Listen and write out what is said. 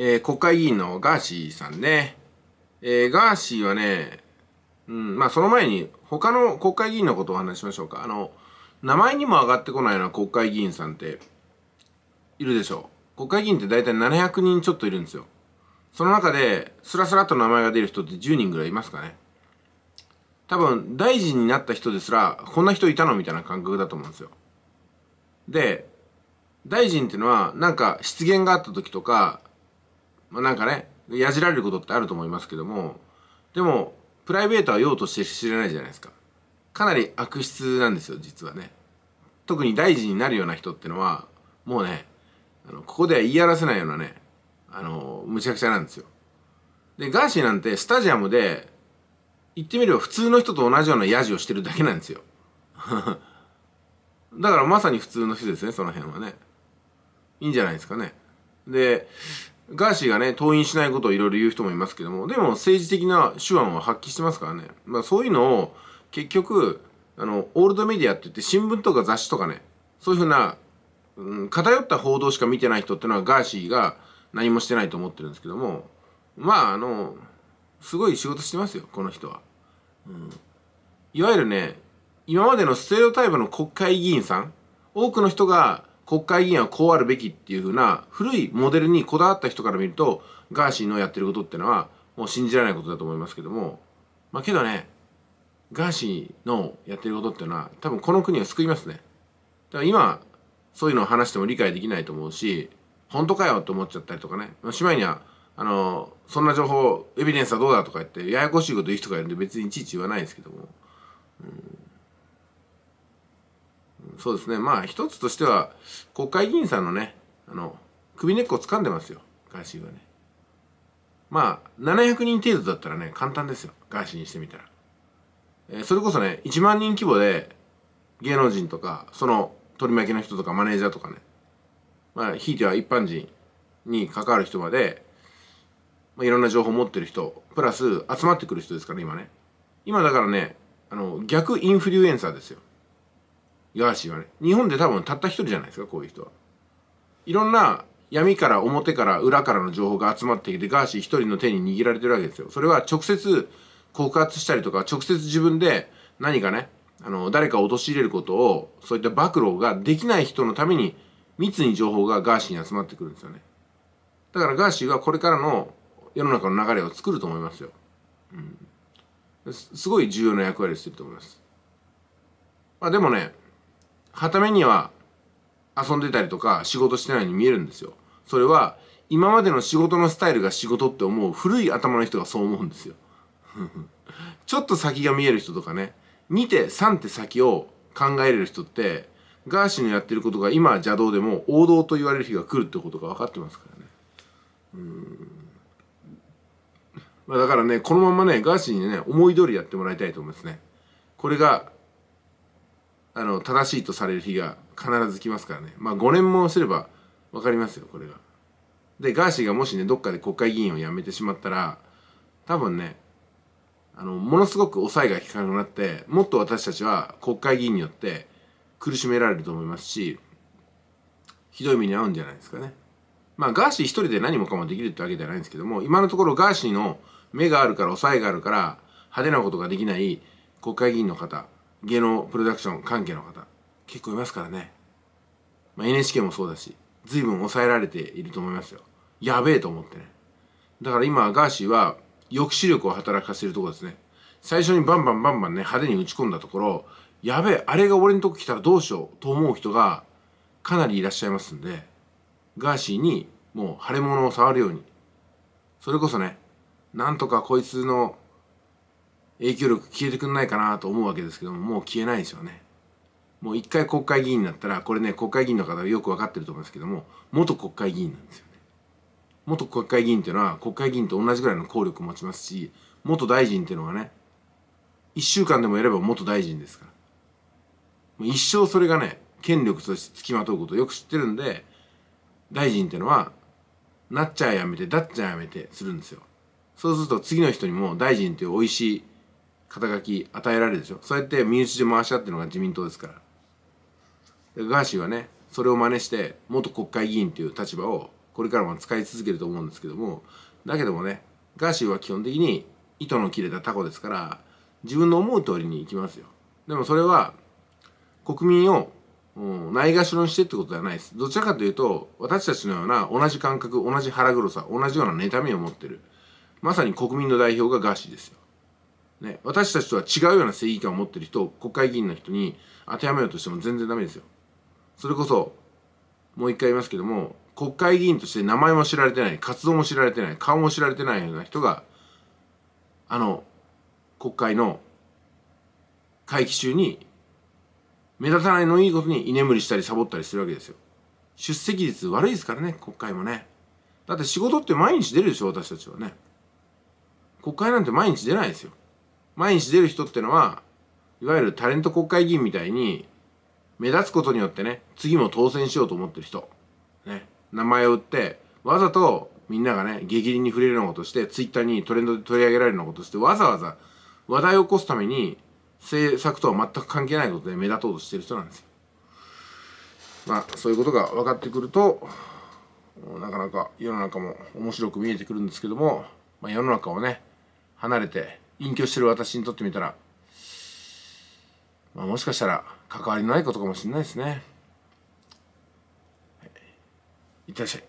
えー、国会議員のガーシーさんね。えー、ガーシーはね、うん、まあその前に他の国会議員のことをお話ししましょうか。あの、名前にも上がってこないような国会議員さんっているでしょう。国会議員って大体700人ちょっといるんですよ。その中で、スラスラと名前が出る人って10人ぐらいいますかね。多分、大臣になった人ですら、こんな人いたのみたいな感覚だと思うんですよ。で、大臣っていうのは、なんか、失言があった時とか、まあ、なんかねやじられることってあると思いますけどもでもプライベートは用として知れないじゃないですかかなり悪質なんですよ実はね特に大臣になるような人ってのはもうねあのここでは言い表せないようなねあのむちゃくちゃなんですよでガーシーなんてスタジアムで言ってみれば普通の人と同じようなヤジをしてるだけなんですよ だからまさに普通の人ですねその辺はねいいんじゃないですかねでガーシーがね、登院しないことをいろいろ言う人もいますけども、でも政治的な手腕を発揮してますからね。まあそういうのを、結局、あの、オールドメディアって言って新聞とか雑誌とかね、そういうふうな、うん、偏った報道しか見てない人っていうのはガーシーが何もしてないと思ってるんですけども、まああの、すごい仕事してますよ、この人は。うん、いわゆるね、今までのステレオタイプの国会議員さん、多くの人が国会議員はこうあるべきっていうふうな古いモデルにこだわった人から見るとガーシーのやってることってのはもう信じられないことだと思いますけどもまあけどねガーシーのやってることっていうのは多分この国は救いますねだから今そういうのを話しても理解できないと思うし本当かよと思っちゃったりとかねしまいにはあのそんな情報エビデンスはどうだとか言ってややこしいこと言う人がいるんで別にいちいち言わないですけども、うんそうですね。まあ、一つとしては、国会議員さんのね、あの、首根っこ掴んでますよ、ガーシーはね。まあ、700人程度だったらね、簡単ですよ、ガーシーにしてみたら。えー、それこそね、1万人規模で、芸能人とか、その取り巻きの人とか、マネージャーとかね、まあ、ひいては一般人に関わる人まで、まあ、いろんな情報を持ってる人、プラス集まってくる人ですから、ね、今ね。今だからね、あの、逆インフルエンサーですよ。ガーシーはね日本で多分たった一人じゃないですかこういう人はいろんな闇から表から裏からの情報が集まってきてガーシー一人の手に握られてるわけですよそれは直接告発したりとか直接自分で何かねあの誰かを陥れることをそういった暴露ができない人のために密に情報がガーシーに集まってくるんですよねだからガーシーはこれからの世の中の流れを作ると思いますよ、うん、すごい重要な役割をしてると思いますまあでもねはためには遊んでたりとか仕事してないように見えるんですよそれは今までの仕事のスタイルが仕事って思う古い頭の人がそう思うんですよ ちょっと先が見える人とかね2手3手先を考えれる人ってガーシーのやってることが今邪道でも王道と言われる日が来るってことが分かってますからねうんまあだからねこのままねガーシーにね思い通りやってもらいたいと思いますねこれがあの正しいとされる日が必ず来ますからねまあ5年もすれば分かりますよこれが。でガーシーがもしねどっかで国会議員を辞めてしまったら多分ねあのものすごく抑えが効かなくなってもっと私たちは国会議員によって苦しめられると思いますしひどい目に遭うんじゃないですかね。まあガーシー一人で何もかもできるってわけではないんですけども今のところガーシーの目があるから抑えがあるから派手なことができない国会議員の方芸能プロダクション関係の方結構いますからね、まあ、NHK もそうだし随分抑えられていると思いますよやべえと思ってねだから今ガーシーは抑止力を働かせるとこですね最初にバンバンバンバンね派手に打ち込んだところやべえあれが俺のとこ来たらどうしようと思う人がかなりいらっしゃいますんでガーシーにもう腫れ物を触るようにそれこそねなんとかこいつの影響力消えてくんないかなと思うわけですけどももう消えないですよねもう一回国会議員になったらこれね国会議員の方よく分かってると思うんですけども元国会議員なんですよね元国会議員っていうのは国会議員と同じぐらいの効力を持ちますし元大臣っていうのはね一週間でもやれば元大臣ですからもう一生それがね権力としてつきまとうことをよく知ってるんで大臣っていうのはなっちゃやめてだっちゃやめてするんですよそうすると次の人にも大臣っていう美味しい肩書き与えられるでしょそうやって身内で回したっていうのが自民党ですからガーシーはねそれを真似して元国会議員という立場をこれからも使い続けると思うんですけどもだけどもねガーシーは基本的に糸の切れたタコですから自分の思う通りにいきますよでもそれは国民をないがしろにしてってことではないですどちらかというと私たちのような同じ感覚同じ腹黒さ同じような妬みを持ってるまさに国民の代表がガーシーですよね、私たちとは違うような正義感を持ってる人を国会議員の人に当てはめようとしても全然ダメですよ。それこそ、もう一回言いますけども、国会議員として名前も知られてない、活動も知られてない、顔も知られてないような人が、あの、国会の会期中に、目立たないのいいことに居眠りしたりサボったりするわけですよ。出席率悪いですからね、国会もね。だって仕事って毎日出るでしょ、私たちはね。国会なんて毎日出ないですよ。毎日出る人ってのはいわゆるタレント国会議員みたいに目立つことによってね次も当選しようと思ってる人、ね、名前を売ってわざとみんながね激励に触れるようなことしてツイッターにトレンドで取り上げられるようなことしてわざわざ話題を起こすために政策とは全く関係ないことで目立とうとしてる人なんですよ。まあそういうことが分かってくるとなかなか世の中も面白く見えてくるんですけども、まあ、世の中をね離れて隠居してる私にとってみたら、まあ、もしかしたら関わりのないことかもしれないですね。い、いってらっしゃい。